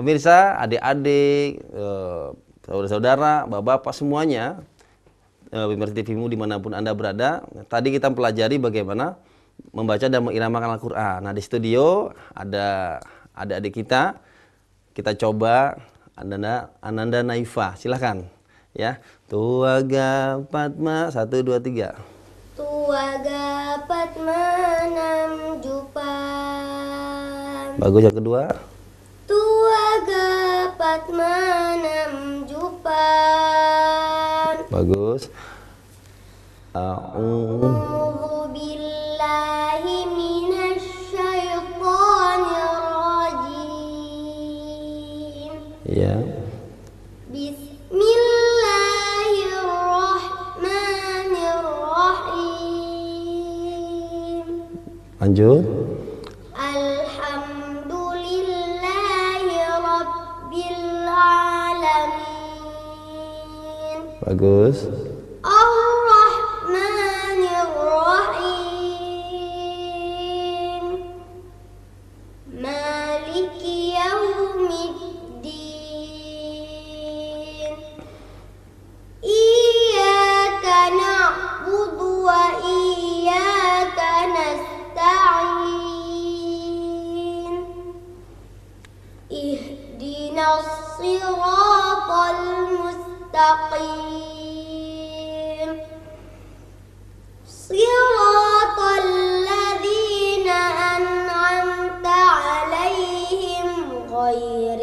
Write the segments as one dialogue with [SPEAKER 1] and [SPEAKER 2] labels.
[SPEAKER 1] Pemirsa, adik-adik, eh, saudara-saudara, bapak-bapak semuanya, eh, pemirsa TVmu dimanapun Anda berada, tadi kita pelajari bagaimana membaca dan mengiramkan Al-Quran. Nah di studio ada adik-adik kita, kita coba Ananda, Ananda Naifa, silahkan ya. Tuaga ma satu, dua, tiga.
[SPEAKER 2] Tuaga Patma, enam jupa.
[SPEAKER 1] Bagus yang kedua.
[SPEAKER 2] Batmanam Jupan
[SPEAKER 1] Bagus A'udzu
[SPEAKER 2] billahi rajim Ya Bismillahirrahmanirrahim Bagus. Ar-Rahmanir-Rahim. Maliki Yawmiddin. Iyyaka na'budu wa iyyaka nasta'in. Ihdinas الصراط المستقيم ya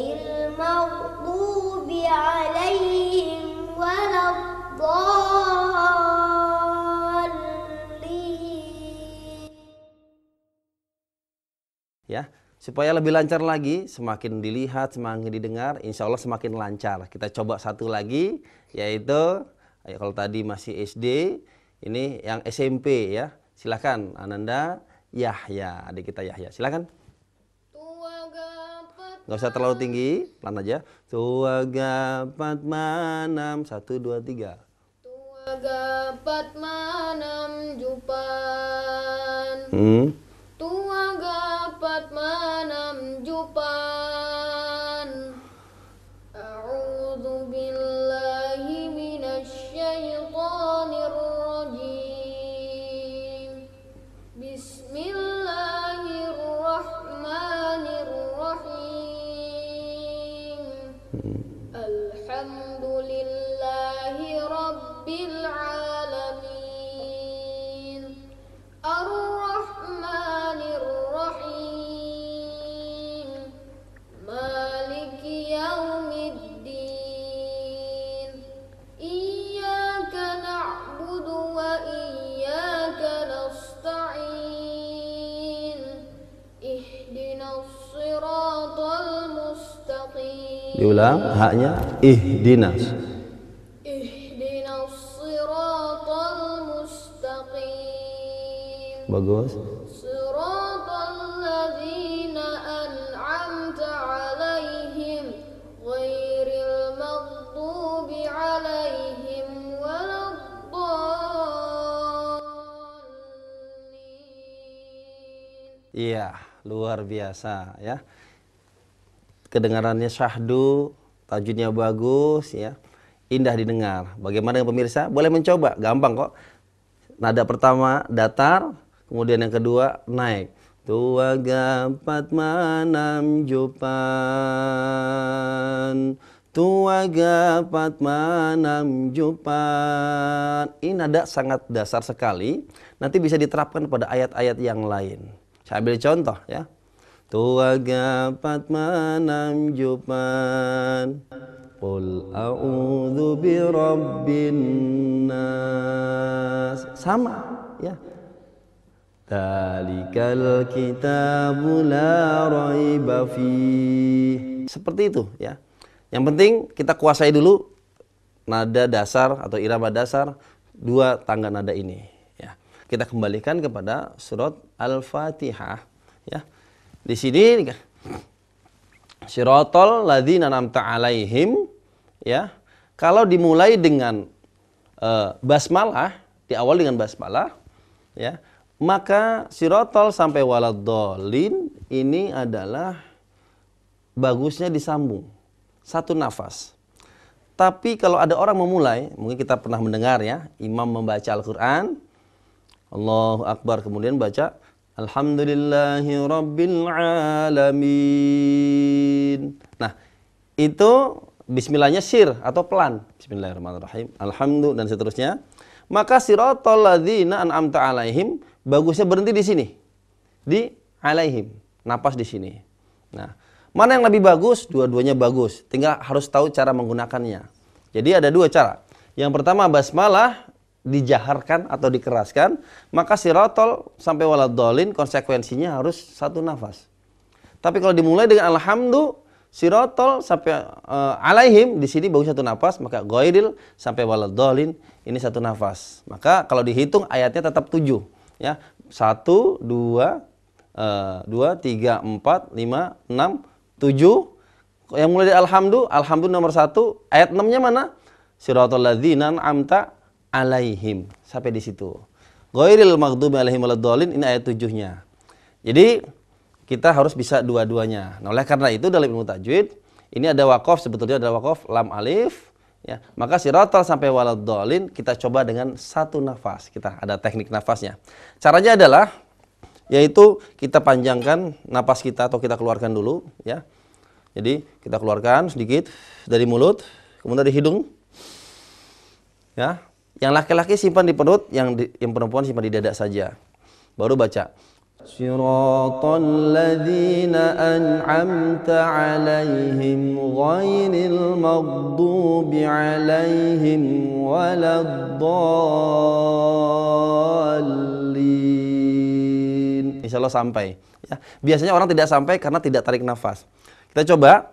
[SPEAKER 1] supaya lebih lancar lagi semakin dilihat semakin didengar insya Allah semakin lancar kita coba satu lagi yaitu ya kalau tadi masih SD ini yang SMP ya Silakan Ananda Yahya adik kita Yahya Silakan nggak usah terlalu tinggi pelan aja tua gapat manam satu dua tiga
[SPEAKER 3] tua gapat manam jupan hmm. diulang haknya ihdinas
[SPEAKER 1] Gus? Iya, luar biasa ya. Kedengarannya syahdu, tajudnya bagus ya. Indah didengar. Bagaimana pemirsa? Boleh mencoba, gampang kok nada pertama datar, Kemudian yang kedua naik. gapat manam jupan gapat manam jupan Ini nada sangat dasar sekali Nanti bisa diterapkan pada ayat-ayat yang lain Saya ambil contoh ya gapat manam jupan Qul a'udzu birabbin nas Sama ya Dalikal kita la raiba Seperti itu ya. Yang penting kita kuasai dulu nada dasar atau irama dasar dua tangga nada ini ya. Kita kembalikan kepada surat Al-Fatihah ya. Di sini Sirotol ladzina namta alaihim ya. Kalau dimulai dengan uh, basmalah, di awal dengan basmalah ya maka sirotol sampai waladolin ini adalah bagusnya disambung. Satu nafas. Tapi kalau ada orang memulai, mungkin kita pernah mendengar ya, imam membaca Al-Quran, Allahu Akbar, kemudian baca Alhamdulillahi Rabbil Alamin. Nah, itu bismillahnya sir atau pelan. Bismillahirrahmanirrahim. Alhamdulillah dan seterusnya. Maka sirotol ladhina an'amta alaihim bagusnya berhenti di sini. Di alaihim, napas di sini. Nah, mana yang lebih bagus? Dua-duanya bagus. Tinggal harus tahu cara menggunakannya. Jadi ada dua cara. Yang pertama basmalah dijaharkan atau dikeraskan, maka sirotol sampai waladolin konsekuensinya harus satu nafas. Tapi kalau dimulai dengan alhamdu sirotol sampai uh, alaihim di sini bagus satu nafas, maka goiril sampai waladolin ini satu nafas. Maka kalau dihitung ayatnya tetap tujuh ya satu dua eh, dua tiga empat lima enam tujuh yang mulai dari alhamdulillah alhamdulillah nomor satu ayat enamnya mana siratul ladzina amta alaihim sampai di situ ghairil maghdubi alaihim aladolin ini ayat tujuhnya jadi kita harus bisa dua-duanya nah oleh karena itu dalam ilmu tajwid ini ada wakaf sebetulnya ada wakaf lam alif Ya, maka siratal sampai walad dolin kita coba dengan satu nafas. Kita ada teknik nafasnya. Caranya adalah yaitu kita panjangkan nafas kita atau kita keluarkan dulu ya. Jadi kita keluarkan sedikit dari mulut, kemudian dari hidung. Ya. Yang laki-laki simpan di perut, yang di, yang perempuan simpan di dada saja. Baru baca صراط الذين أنعمت عليهم غير المغضوب عليهم ولا الضالين Insya Allah sampai ya. Biasanya orang tidak sampai karena tidak tarik nafas Kita coba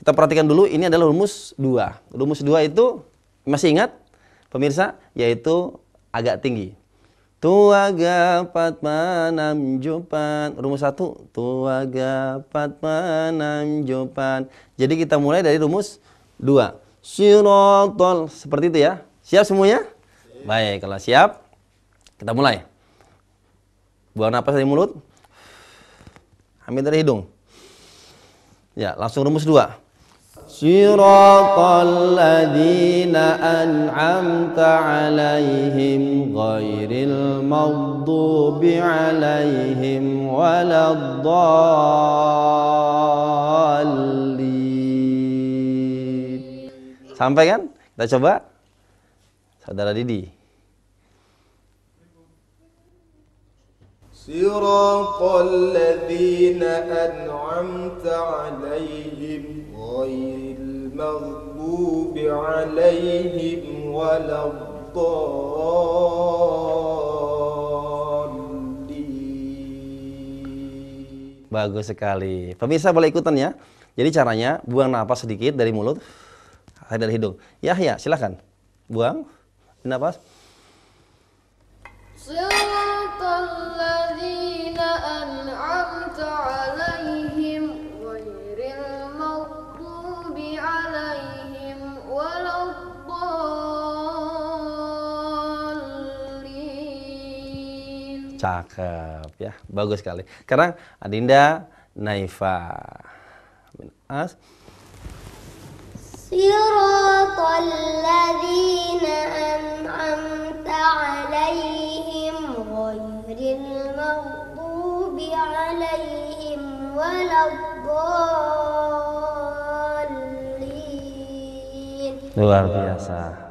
[SPEAKER 1] Kita perhatikan dulu ini adalah rumus 2 Rumus 2 itu masih ingat pemirsa yaitu agak tinggi Tua gapat manam jopan Rumus satu Tua gapat manam jopan Jadi kita mulai dari rumus dua. Sirotol Seperti itu ya Siap semuanya? Baik kalau siap Kita mulai Buang napas dari mulut Ambil dari hidung Ya langsung rumus dua صراط الذين أنعمت عليهم غير المغضوب عليهم ولا الضالين Sampai kan? Kita coba Saudara Didi صراط الذين أنعمت عليهم غير المغضوب عليهم ولا الضالين Bagus sekali. Pemirsa boleh ikutan ya. Jadi caranya buang nafas sedikit dari mulut, dari hidung. Yahya, silahkan. Buang nafas Sudah. Cakep ya, bagus sekali. Sekarang Adinda Naifa bin As.
[SPEAKER 2] Siratal ladzina an'amta 'alaihim ghairil maghdubi 'alaihim waladdallin. Luar biasa.